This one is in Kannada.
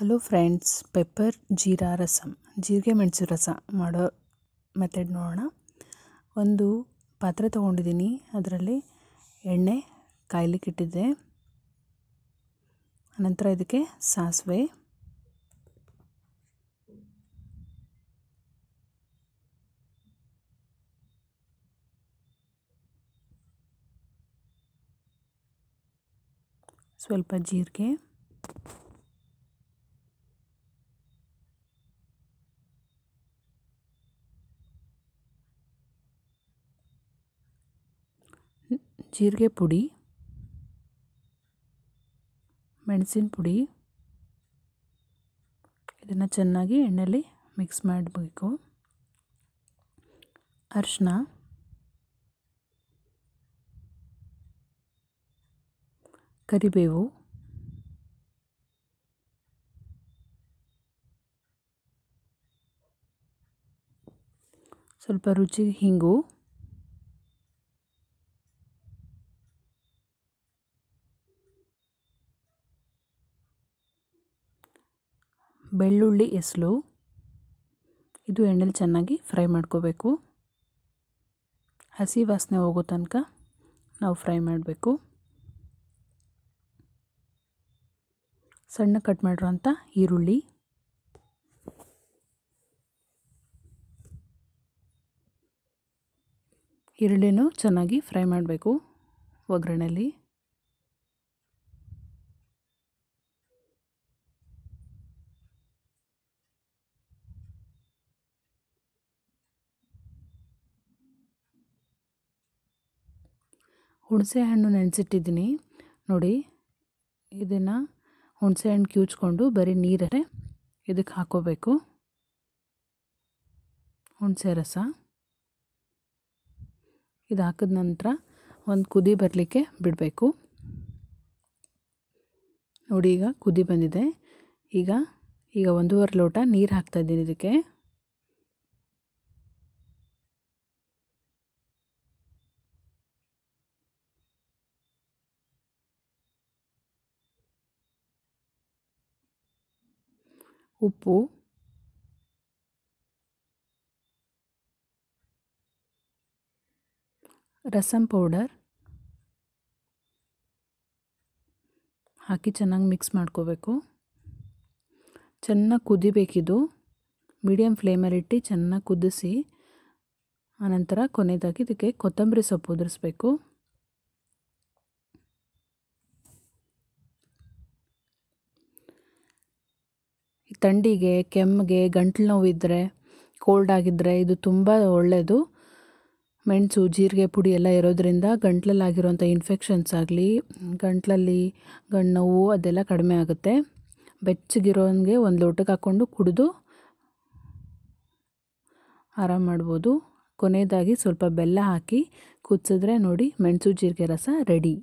hello friends pepper jeera rasam ಜೀರಿಗೆ ಮೆಣಸು ರಸ ಮಾಡೋ ಮೆಥಡ್ ನೋಡೋಣ ಒಂದು ಪಾತ್ರೆ ತೊಗೊಂಡಿದ್ದೀನಿ ಅದರಲ್ಲಿ ಎಣ್ಣೆ ಕಾಯ್ಲಿಕ್ಕೆ ಇಟ್ಟಿದ್ದೆ ಅನಂತರ ಇದಕ್ಕೆ ಸಾಸಿವೆ ಸ್ವಲ್ಪ ಜೀರಿಗೆ ಜೀರಿಗೆ ಪುಡಿ ಮೆಣಸಿನ ಪುಡಿ ಇದನ್ನು ಚೆನ್ನಾಗಿ ಎಣ್ಣೆಯಲ್ಲಿ ಮಿಕ್ಸ್ ಮಾಡಬೇಕು ಅರ್ಶನ ಕರಿಬೇವು ಸ್ವಲ್ಪ ರುಚಿ ಹಿಂಗು ಬೆಳ್ಳುಳ್ಳಿ ಎಸಳು ಇದು ಎಣ್ಣೆಲಿ ಚೆನ್ನಾಗಿ ಫ್ರೈ ಮಾಡ್ಕೋಬೇಕು ಹಸಿ ವಾಸನೆ ಹೋಗೋ ತನಕ ನಾವು ಫ್ರೈ ಮಾಡಬೇಕು ಸಣ್ಣ ಕಟ್ ಮಾಡಿರೋಂಥ ಈರುಳ್ಳಿ ಈರುಳ್ಳಿನೂ ಚೆನ್ನಾಗಿ ಫ್ರೈ ಮಾಡಬೇಕು ಒಗ್ಗರಣೆಯಲ್ಲಿ ಹುಣಸೆ ಹಣ್ಣು ನೆನೆಸಿಟ್ಟಿದ್ದೀನಿ ನೋಡಿ ಇದನ್ನು ಹುಣಸೆ ಹಣ್ಣು ಕಿವುಚ್ಕೊಂಡು ಬರೀ ನೀರೇ ಇದಕ್ಕೆ ಹಾಕೋಬೇಕು ಹುಣಸೆ ರಸ ಇದು ಹಾಕಿದ ನಂತರ ಒಂದು ಕುದಿ ಬರಲಿಕ್ಕೆ ಬಿಡಬೇಕು ನೋಡಿ ಈಗ ಕುದಿ ಬಂದಿದೆ ಈಗ ಈಗ ಒಂದೂವರೆ ಲೋಟ ನೀರು ಹಾಕ್ತಾಯಿದ್ದೀನಿ ಇದಕ್ಕೆ ಉಪ್ಪು ರಸಂ ಪೌಡರ್ ಹಾಕಿ ಚೆನ್ನಾಗಿ ಮಿಕ್ಸ್ ಮಾಡ್ಕೋಬೇಕು ಚೆನ್ನಾಗಿ ಕುದಿಬೇಕಿದು ಮೀಡಿಯಮ್ ಫ್ಲೇಮಲ್ಲಿಟ್ಟು ಚೆನ್ನಾಗಿ ಕುದಿಸಿ ಆನಂತರ ಕೊನೆಯದಾಗಿ ಇದಕ್ಕೆ ಕೊತ್ತಂಬರಿ ಸೊಪ್ಪು ಉದುರಿಸ್ಬೇಕು ಥಂಡಿಗೆ ಕೆಮ್ಮಿಗೆ ಗಂಟ್ಲು ನೋವಿದ್ದರೆ ಕೋಲ್ಡ್ ಆಗಿದ್ದರೆ ಇದು ತುಂಬ ಒಳ್ಳೆಯದು ಮೆಣಸು ಜೀರಿಗೆ ಪುಡಿ ಎಲ್ಲ ಇರೋದರಿಂದ ಗಂಟ್ಲಲ್ಲಿ ಆಗಿರೋಂಥ ಇನ್ಫೆಕ್ಷನ್ಸ್ ಆಗಲಿ ಗಂಟ್ಲಲ್ಲಿ ಗಂಡು ನೋವು ಅದೆಲ್ಲ ಕಡಿಮೆ ಆಗುತ್ತೆ ಬೆಚ್ಚಗಿರೋನ್ಗೆ ಒಂದು ಲೋಟಕ್ಕೆ ಹಾಕ್ಕೊಂಡು ಕುಡಿದು ಆರಾಮ ಮಾಡ್ಬೋದು ಕೊನೆಯದಾಗಿ ಸ್ವಲ್ಪ ಬೆಲ್ಲ ಹಾಕಿ ಕುದಿಸಿದ್ರೆ ನೋಡಿ ಮೆಣಸು ಜೀರಿಗೆ ರಸ ರೆಡಿ